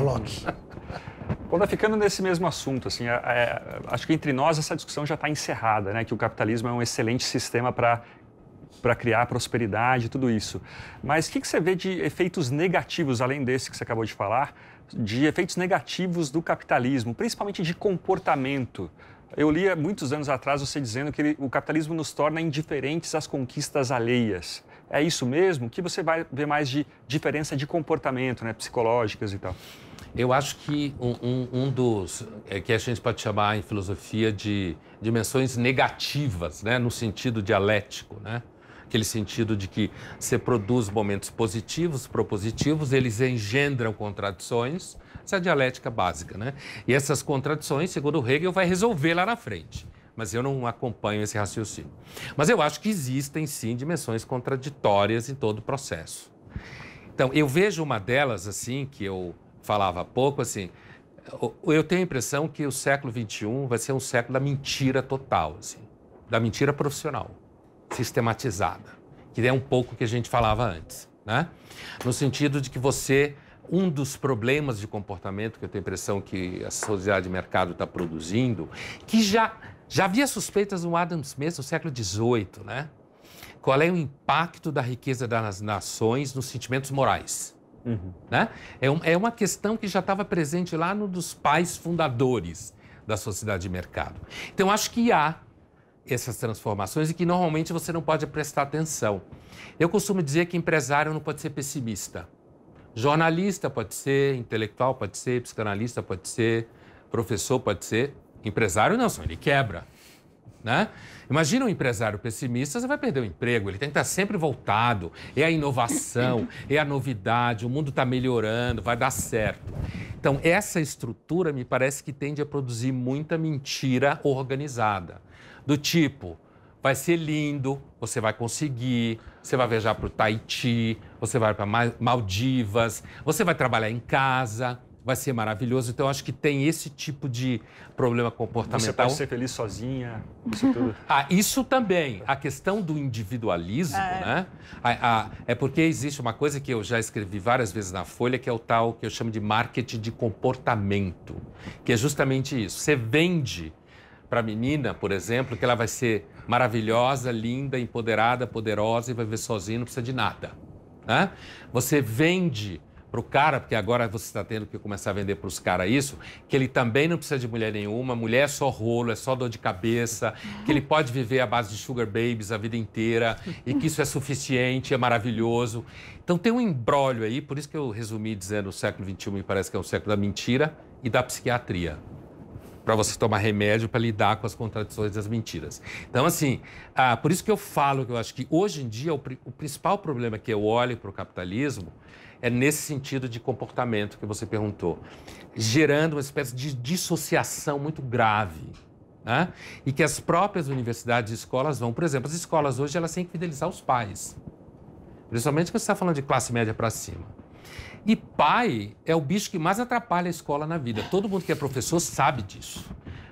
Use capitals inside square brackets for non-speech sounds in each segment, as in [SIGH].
Loki. [LAUGHS] Quando ficando nesse mesmo assunto, assim, é, é, acho que entre nós essa discussão já está encerrada, né? Que o capitalismo é um excelente sistema para para criar prosperidade, tudo isso. Mas o que, que, você vê de efeitos negativos, além desse que você acabou de falar, de efeitos negativos do capitalismo, principalmente de comportamento? Eu li muitos anos atrás você dizendo que ele, o capitalismo nos torna indiferentes às conquistas alheias. É isso mesmo? O que você vai ver mais de diferença de comportamento, né, psicológicas e tal? Eu acho que um, um, um dos é, que a gente pode chamar em filosofia de dimensões negativas, né, no sentido dialético, né? aquele sentido de que você produz momentos positivos, propositivos, eles engendram contradições. Essa é a dialética básica, né? E essas contradições, segundo Hegel, vai resolver lá na frente. Mas eu não acompanho esse raciocínio. Mas eu acho que existem sim dimensões contraditórias em todo o processo. Então, eu vejo uma delas assim que eu falava há pouco, assim, eu tenho a impressão que o século XXI vai ser um século da mentira total, assim, da mentira profissional, sistematizada, que é um pouco o que a gente falava antes, né? No sentido de que você, um dos problemas de comportamento que eu tenho a impressão que a sociedade de mercado está produzindo, que já, já havia suspeitas no Adam Smith no século XVIII, né? Qual é o impacto da riqueza das nações nos sentimentos morais? Uhum. Né? É, um, é uma questão que já estava presente lá no dos pais fundadores da sociedade de mercado. Então, acho que há essas transformações e que normalmente você não pode prestar atenção. Eu costumo dizer que empresário não pode ser pessimista. Jornalista pode ser, intelectual pode ser, psicanalista pode ser, professor pode ser. Empresário não, só ele quebra né? Imagina um empresário pessimista, você vai perder o emprego, ele tem que estar sempre voltado. É a inovação, [LAUGHS] é a novidade, o mundo está melhorando, vai dar certo. Então, essa estrutura me parece que tende a produzir muita mentira organizada. Do tipo, vai ser lindo, você vai conseguir, você vai viajar para o Tahiti, você vai para Maldivas, você vai trabalhar em casa, vai ser maravilhoso. Então, acho que tem esse tipo de problema comportamental. Você pode tá ser feliz sozinha, isso tudo. [LAUGHS] ah, isso também. A questão do individualismo, é. né? A, a, é porque existe uma coisa que eu já escrevi várias vezes na Folha, que é o tal que eu chamo de marketing de comportamento, que é justamente isso. Você vende para a menina, por exemplo, que ela vai ser maravilhosa, linda, empoderada, poderosa e vai viver sozinha, não precisa de nada. Né? Você vende para o cara, porque agora você está tendo que começar a vender para os caras isso, que ele também não precisa de mulher nenhuma, mulher é só rolo, é só dor de cabeça, que ele pode viver à base de sugar babies a vida inteira e que isso é suficiente, é maravilhoso. Então tem um embrólio aí, por isso que eu resumi dizendo o século XXI me parece que é um século da mentira e da psiquiatria para você tomar remédio para lidar com as contradições das mentiras. Então, assim, ah, por isso que eu falo que eu acho que hoje em dia o, o principal problema que eu olho para o capitalismo é nesse sentido de comportamento que você perguntou, gerando uma espécie de dissociação muito grave. Né? E que as próprias universidades e escolas vão, por exemplo, as escolas hoje elas têm que fidelizar os pais, principalmente quando você está falando de classe média para cima. E pai é o bicho que mais atrapalha a escola na vida. Todo mundo que é professor sabe disso.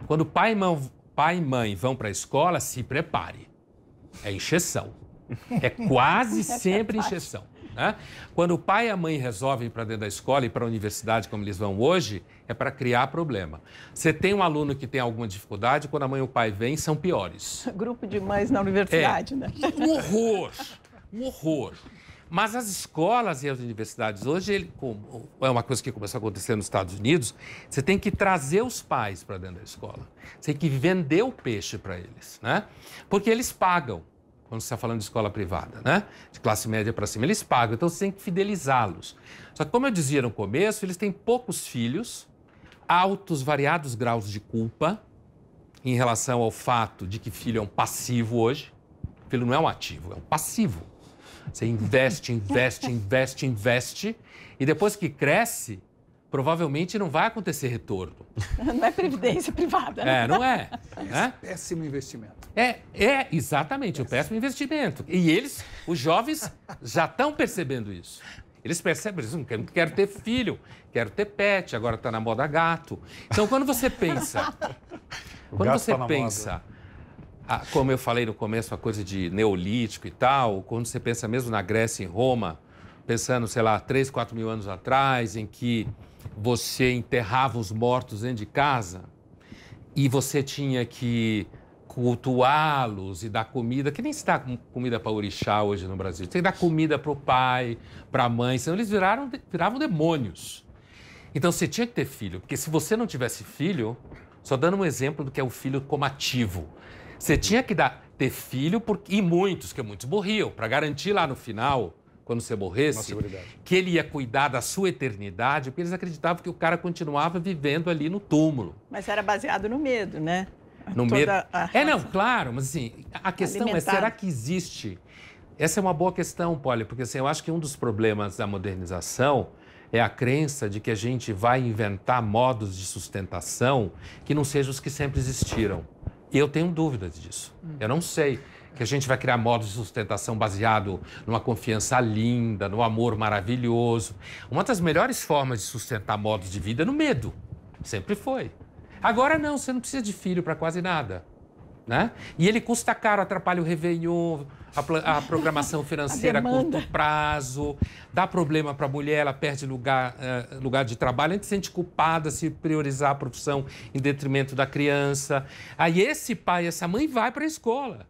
Quando pai e mãe, pai e mãe vão para a escola, se prepare. É injeção. É quase [LAUGHS] sempre injeção. Né? Quando o pai e a mãe resolvem ir para dentro da escola e para a universidade, como eles vão hoje, é para criar problema. Você tem um aluno que tem alguma dificuldade, quando a mãe e o pai vêm, são piores. [LAUGHS] Grupo de mães na universidade, é. né? Um horror! Um horror! Mas as escolas e as universidades hoje, ele, é uma coisa que começou a acontecer nos Estados Unidos, você tem que trazer os pais para dentro da escola. Você tem que vender o peixe para eles, né? Porque eles pagam quando você está falando de escola privada, né? De classe média para cima, eles pagam, então você tem que fidelizá-los. Só que, como eu dizia no começo, eles têm poucos filhos, altos, variados graus de culpa em relação ao fato de que filho é um passivo hoje. Filho não é um ativo, é um passivo. Você investe, investe, investe, investe, e depois que cresce, provavelmente não vai acontecer retorno. [LAUGHS] Não é previdência privada. É, não é. É né? Péssimo investimento. É, é exatamente, péssimo. o péssimo investimento. E eles, os jovens, já estão percebendo isso. Eles percebem, eles hum, não querem, quero ter filho, quero ter pet, agora está na moda gato. Então, quando você pensa, [LAUGHS] o quando você tá pensa, a, ah, como eu falei no começo, a coisa de neolítico e tal, quando você pensa mesmo na Grécia, em Roma, pensando, sei lá, 3, 4 mil anos atrás, em que você enterrava os mortos dentro de casa e você tinha que cultuá-los e dar comida, que nem se dá comida para orixá hoje no Brasil. Você tem que dar comida para o pai, para a mãe, senão eles viraram, viravam demônios. Então você tinha que ter filho, porque se você não tivesse filho, só dando um exemplo do que é o filho comativo, você tinha que dar, ter filho e muitos, que muitos morriam, para garantir lá no final quando você morresse, que ele ia cuidar da sua eternidade, porque eles acreditavam que o cara continuava vivendo ali no túmulo. Mas era baseado no medo, né? No Toda medo. É, não, claro, mas assim, a questão é, alimentar. é: será que existe? Essa é uma boa questão, Polly, porque assim, eu acho que um dos problemas da modernização é a crença de que a gente vai inventar modos de sustentação que não sejam os que sempre existiram. E eu tenho dúvidas disso. Eu não sei que a gente vai criar modos de sustentação baseado numa confiança linda, no amor maravilhoso. Uma das melhores formas de sustentar modos de vida é no medo. Sempre foi. Agora não, você não precisa de filho para quase nada. Né? E ele custa caro, atrapalha o Réveillon, a, a programação financeira a, curto prazo, dá problema para a mulher, ela perde lugar, eh, lugar de trabalho, a gente se sente culpada se priorizar a profissão em detrimento da criança. Aí esse pai, essa mãe vai para a escola.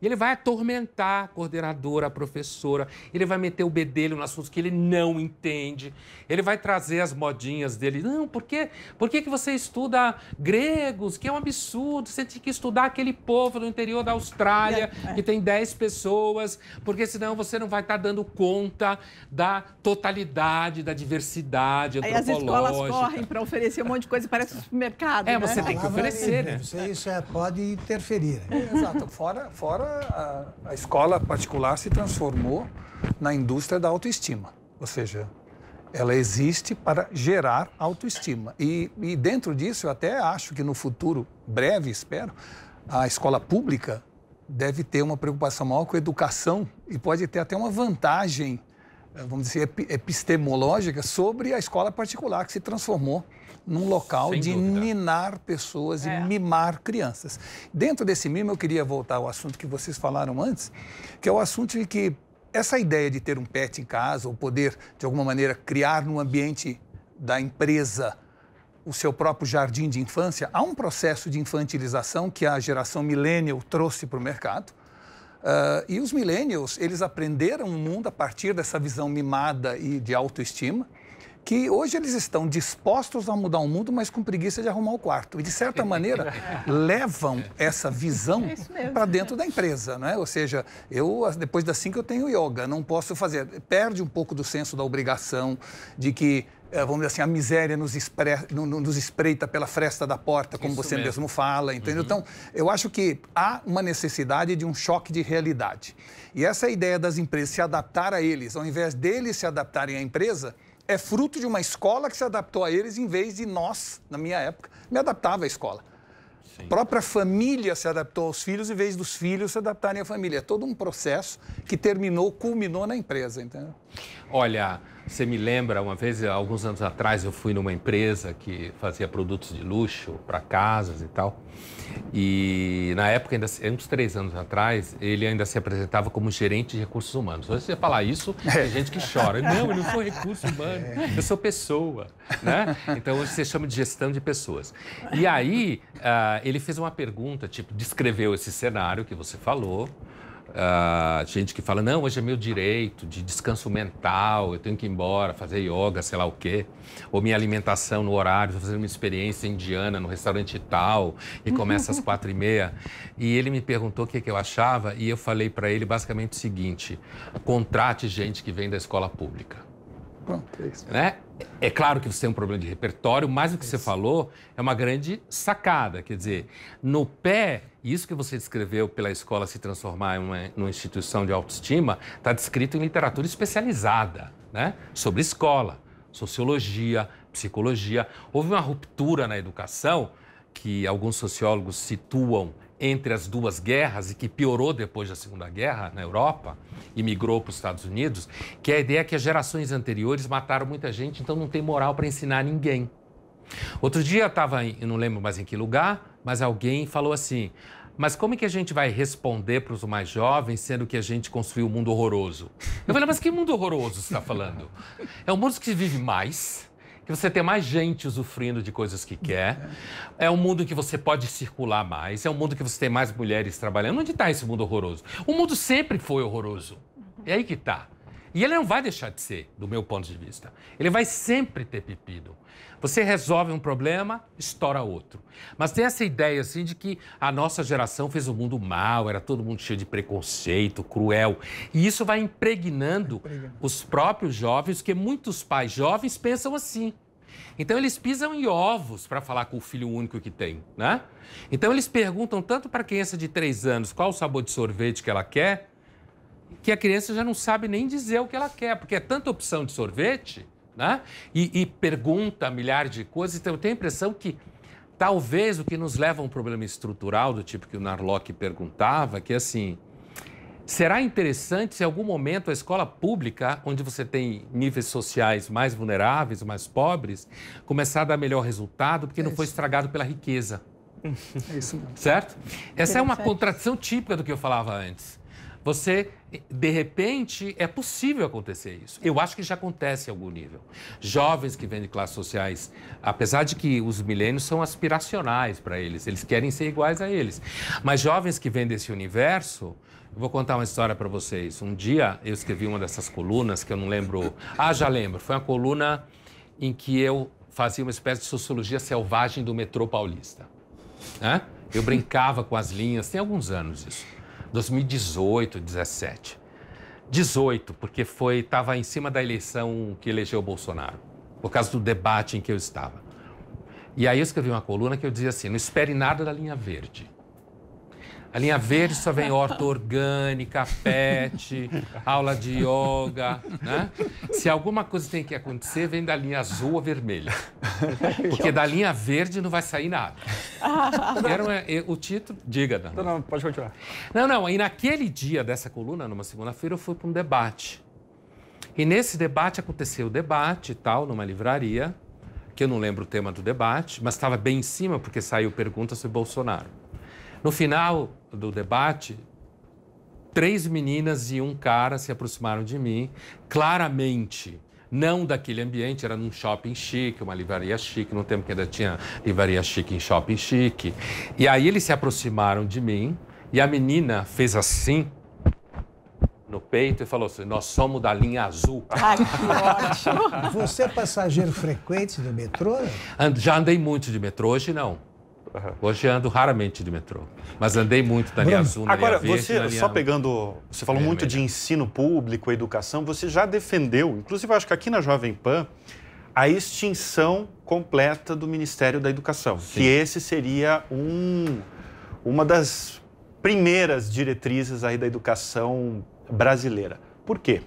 E ele vai atormentar a coordenadora, a professora, ele vai meter o bedelho nos assuntos que ele não entende, ele vai trazer as modinhas dele. Não, por, quê? por que, que você estuda gregos? Que é um absurdo, você tem que estudar aquele povo do interior da Austrália, [LAUGHS] que tem 10 pessoas, porque senão você não vai estar dando conta da totalidade, da diversidade Aí as escolas correm para oferecer um monte de coisa, parece um supermercado, É, né? você tem que oferecer, né? Você, é, isso é, pode interferir. Né? [LAUGHS] Exato, fora... fora a, a escola particular se transformou na indústria da autoestima. Ou seja, ela existe para gerar autoestima. E, e dentro disso, eu até acho que no futuro, breve, espero, a escola pública deve ter uma preocupação maior com a educação e pode ter até uma vantagem vamos dizer, epistemológica sobre a escola particular que se transformou num local Sem de dúvida. minar pessoas é. e mimar crianças. Dentro desse mimo, eu queria voltar ao assunto que vocês falaram antes, que é o assunto de que essa ideia de ter um pet em casa ou poder, de alguma maneira, criar no ambiente da empresa o seu próprio jardim de infância, há um processo de infantilização que a geração millennial trouxe para o mercado Uh, e os millennials, eles aprenderam o mundo a partir dessa visão mimada e de autoestima, que hoje eles estão dispostos a mudar o mundo, mas com preguiça de arrumar o quarto. E, de certa [LAUGHS] maneira, levam essa visão é para é dentro da empresa, né? Ou seja, eu, depois das 5 eu tenho yoga, não posso fazer. Perde um pouco do senso da obrigação, de que eh, vamos dizer assim, a miséria nos, espre... nos espreita pela fresta da porta, como Isso você mesmo. mesmo fala, entendeu? Uhum. Então, eu acho que há uma necessidade de um choque de realidade. E essa é ideia das empresas se adaptar a eles, ao invés deles se adaptarem à empresa, é fruto de uma escola que se adaptou a eles, em vez de nós, na minha época, me adaptava à escola. Sim. própria família se adaptou aos filhos em vez dos filhos se adaptarem à família. É todo um processo que terminou, culminou na empresa, entendeu? Olha, você me lembra, uma vez, alguns anos atrás, eu fui numa empresa que fazia produtos de luxo para casas e tal. E na época, ainda, uns três anos atrás, ele ainda se apresentava como gerente de recursos humanos. Hoje, você falar isso, [LAUGHS] tem gente que chora. Não, eu não sou recurso humano, eu sou pessoa. Né? Então, hoje você chama de gestão de pessoas. E aí, uh, ele fez uma pergunta, tipo, descreveu esse cenário que você falou. Ah, gente que fala, não, hoje é meu direito de descanso mental, eu tenho que ir embora, fazer yoga, sei lá o quê. Ou minha alimentação no horário, estou fazendo uma experiência indiana no restaurante tal, e começa às [LAUGHS] quatro e meia. E ele me perguntou o que, que eu achava, e eu falei para ele basicamente o seguinte, contrate gente que vem da escola pública. Pronto, é isso. Né? É claro que você tem um problema de repertório, mas o que isso. você falou é uma grande sacada. Quer dizer, no pé, isso que você descreveu pela escola se transformar em uma, instituição de autoestima, está descrito em literatura especializada, né? Sobre escola, sociologia, psicologia. Houve uma ruptura na educação que alguns sociólogos situam entre as duas guerras e que piorou depois da Segunda Guerra na Europa e migrou para os Estados Unidos, que a ideia é que as gerações anteriores mataram muita gente, então não tem moral para ensinar ninguém. Outro dia estava, não lembro mais em que lugar, mas alguém falou assim: mas como é que a gente vai responder para os mais jovens, sendo que a gente construiu um mundo horroroso? Eu falei, mas que mundo horroroso você está falando? É um mundo que vive mais, que você tem mais gente usufruindo de coisas que quer, é um mundo que você pode circular mais, é um mundo que você tem mais mulheres trabalhando. Onde está esse mundo horroroso? O mundo sempre foi horroroso. É aí que está. E ele não vai deixar de ser, do meu ponto de vista. Ele vai sempre ter pepino. Você resolve um problema, estoura outro. Mas tem essa ideia assim de que a nossa geração fez o mundo mal, era todo mundo cheio de preconceito, cruel. E isso vai impregnando, os próprios jovens, que muitos pais jovens pensam assim. Então eles pisam em ovos para falar com o filho único que tem, né? Então eles perguntam tanto para a criança de 3 anos qual o sabor de sorvete que ela quer, que a criança já não sabe nem dizer o que ela quer, porque é tanta opção de sorvete, né? E, e pergunta milhares de coisas. Então, eu tenho a impressão que talvez o que nos leva a um problema estrutural, do tipo que o Narlock perguntava, que é assim. Será interessante se em algum momento a escola pública, onde você tem níveis sociais mais vulneráveis, mais pobres, começar a dar melhor resultado porque é não foi estragado pela riqueza. [LAUGHS] É isso mesmo. Certo? Essa é uma contradição típica do que eu falava antes. Você, de repente, é possível acontecer isso. Eu acho que já acontece em algum nível. Jovens que vêm de classes sociais, apesar de que os milênios são aspiracionais para eles, eles querem ser iguais a eles. Mas jovens que vêm desse universo, eu vou contar uma história para vocês. Um dia eu escrevi uma dessas colunas que eu não lembro. Ah, já lembro. Foi uma coluna em que eu fazia uma espécie de sociologia selvagem do metrô paulista. Eu brincava com as linhas, tem alguns anos isso. 2018, 17. 18, porque foi estava em cima da eleição que elegeu o Bolsonaro, por causa do debate em que eu estava. E aí eu escrevi uma coluna que eu dizia assim: não espere nada da linha verde. A linha verde só vem horta orgânica, pet, aula de yoga, né? Se alguma coisa tem que acontecer, vem da linha azul ou vermelha. Porque da linha verde não vai sair nada. [LAUGHS] Era um, é, o título... Diga, Dan. Não, não, pode continuar. Não, não. E naquele dia dessa coluna, numa segunda-feira, eu fui para um debate. E nesse debate aconteceu o debate e tal, numa livraria, que eu não lembro o tema do debate, mas estava bem em cima porque saiu pergunta sobre Bolsonaro. No final do debate, três meninas e um cara se aproximaram de mim, claramente não daquele ambiente, era num shopping chique, uma livraria chique, no tempo que ainda tinha livraria chique em shopping chique. E aí eles se aproximaram de mim e a menina fez assim no peito e falou assim: Nós somos da linha azul. Ah, que ótimo! Você é passageiro frequente do metrô? And, já andei muito de metrô, hoje não. Hoje ando raramente de metrô, mas andei muito na linha azul, na Agora, linha verde, você, só pegando, você falou é, muito de ensino público, educação, você já defendeu, inclusive acho que aqui na Jovem Pan, a extinção completa do Ministério da Educação, Sim. que esse seria um, uma das primeiras diretrizes aí da educação brasileira. Por quê?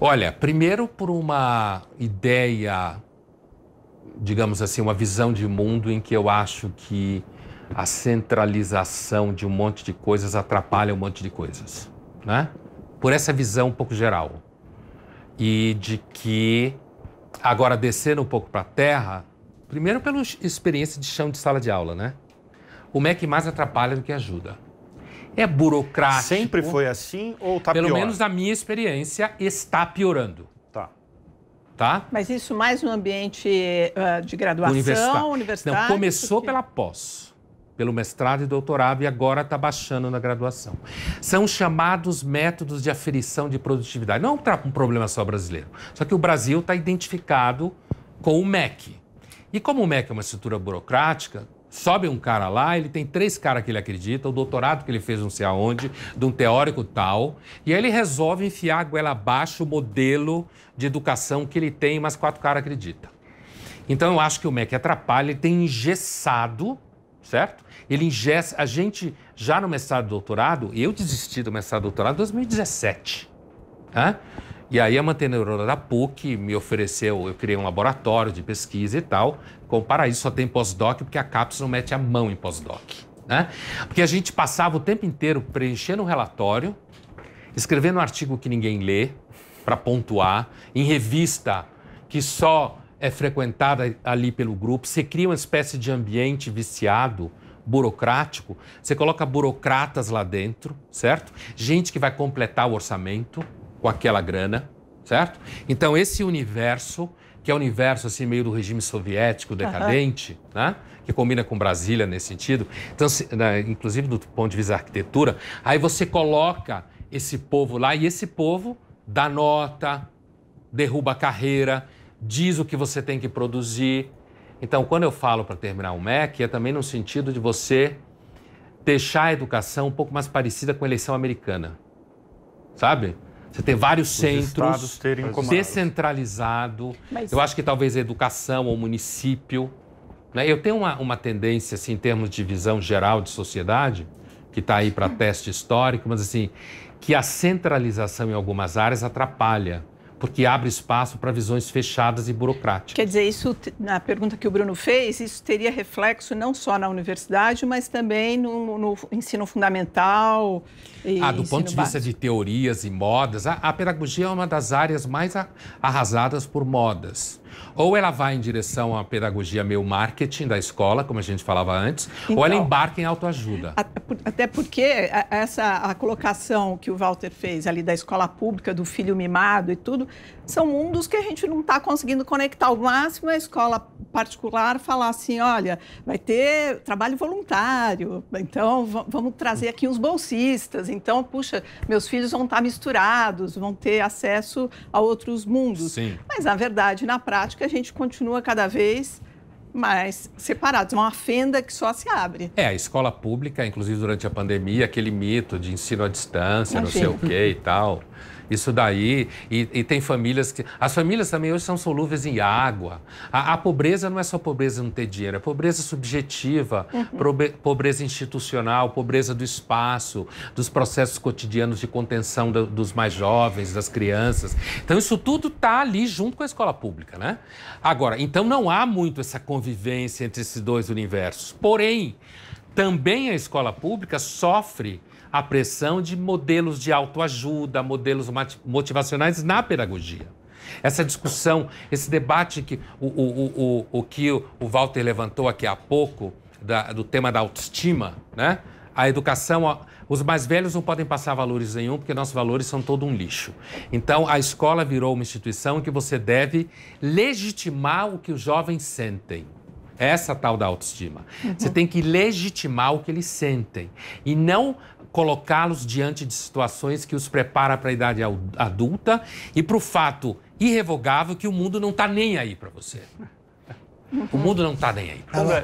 Olha, primeiro por uma ideia digamos assim, uma visão de mundo em que eu acho que a centralização de um monte de coisas atrapalha um monte de coisas, né? Por essa visão um pouco geral. E de que, agora descendo um pouco para a terra, primeiro pela experiência de chão de sala de aula, né? O MEC mais atrapalha do que ajuda. É burocrático. Sempre foi assim ou está piorando? Pelo menos na minha experiência, está piorando. Tá? Mas isso mais no ambiente uh, de graduação, universitário. universitário Não, começou que... pela pós, pelo mestrado e doutorado, e agora está baixando na graduação. São chamados métodos de aferição de produtividade. Não é um problema só brasileiro. Só que o Brasil está identificado com o MEC. E como o MEC é uma estrutura burocrática, Sobe um cara lá, ele tem três caras que ele acredita, o doutorado que ele fez não sei aonde, de um teórico tal, e aí ele resolve enfiar a goela abaixo o modelo de educação que ele tem, mas quatro caras acreditam. Então eu acho que o MEC atrapalha, ele tem engessado, certo? Ele engessa. A gente, já no mestrado e doutorado, eu desisti do mestrado e doutorado em 2017. Hã? E aí a mantenedora da PUC me ofereceu, eu criei um laboratório de pesquisa e tal. Com Paraíso só tem pós-doc porque a CAPES não mete a mão em pós-doc. Né? Porque a gente passava o tempo inteiro preenchendo um relatório, escrevendo um artigo que ninguém lê, para pontuar, em revista que só é frequentada ali pelo grupo, você cria uma espécie de ambiente viciado, burocrático, você coloca burocratas lá dentro, certo? Gente que vai completar o orçamento, com aquela grana, certo? Então, esse universo, que é o universo assim, meio do regime soviético decadente, né? que combina com Brasília nesse sentido, então, se, né, inclusive do ponto de vista da arquitetura, aí você coloca esse povo lá e esse povo dá nota, derruba a carreira, diz o que você tem que produzir. Então, quando eu falo para terminar o MEC, é também no sentido de você deixar a educação um pouco mais parecida com a eleição americana. Sabe? Você ter vários Os centros descentralizado. Mas... Eu acho que talvez a educação ou município. Né? Eu tenho uma, uma tendência, assim, em termos de visão geral de sociedade, que está aí para hum. teste histórico, mas assim, que a centralização em algumas áreas atrapalha porque abre espaço para visões fechadas e burocráticas. Quer dizer, isso na pergunta que o Bruno fez, isso teria reflexo não só na universidade, mas também no, no ensino fundamental. E ah, do ponto de básico. vista de teorias e modas, a, a, pedagogia é uma das áreas mais a, arrasadas por modas. Ou ela vai em direção à pedagogia meio marketing da escola, como a gente falava antes, então, ou ela então. embarca em autoajuda. Até porque essa a colocação que o Walter fez ali da escola pública, do filho mimado e tudo, são mundos que a gente não está conseguindo conectar. O máximo é a escola pública particular falar assim, olha, vai ter trabalho voluntário, então vamos trazer aqui uns bolsistas, então, puxa, meus filhos vão estar misturados, vão ter acesso a outros mundos. Sim. Mas, na verdade, na prática, a gente continua cada vez mais separados, é uma fenda que só se abre. É, a escola pública, inclusive durante a pandemia, aquele mito de ensino à distância, Imagina. não sei o quê e tal isso daí. E, e, tem famílias que. As famílias também hoje são solúveis em água. A, a pobreza não é só pobreza não ter dinheiro, é pobreza subjetiva, uhum. probe, pobreza institucional, pobreza do espaço, dos processos cotidianos de contenção do, dos mais jovens, das crianças. Então, isso tudo está ali junto com a escola pública, né? Agora, então não há muito essa convivência entre esses dois universos. Porém, também a escola pública sofre a pressão de modelos de autoajuda, modelos motivacionais na pedagogia. Essa discussão, esse debate que o, o, o, o que o Walter levantou aqui há pouco, da, do tema da autoestima, né? A educação, os mais velhos não podem passar valores nenhum, porque nossos valores são todo um lixo. Então, a escola virou uma instituição em que você deve legitimar o que os jovens sentem. Essa tal da autoestima. Uhum. Você tem que legitimar o que eles sentem e não colocá-los diante de situações que os prepara para a idade adulta e para o fato irrevogável que o mundo não está nem aí para você. O mundo não está nem aí. Pra você.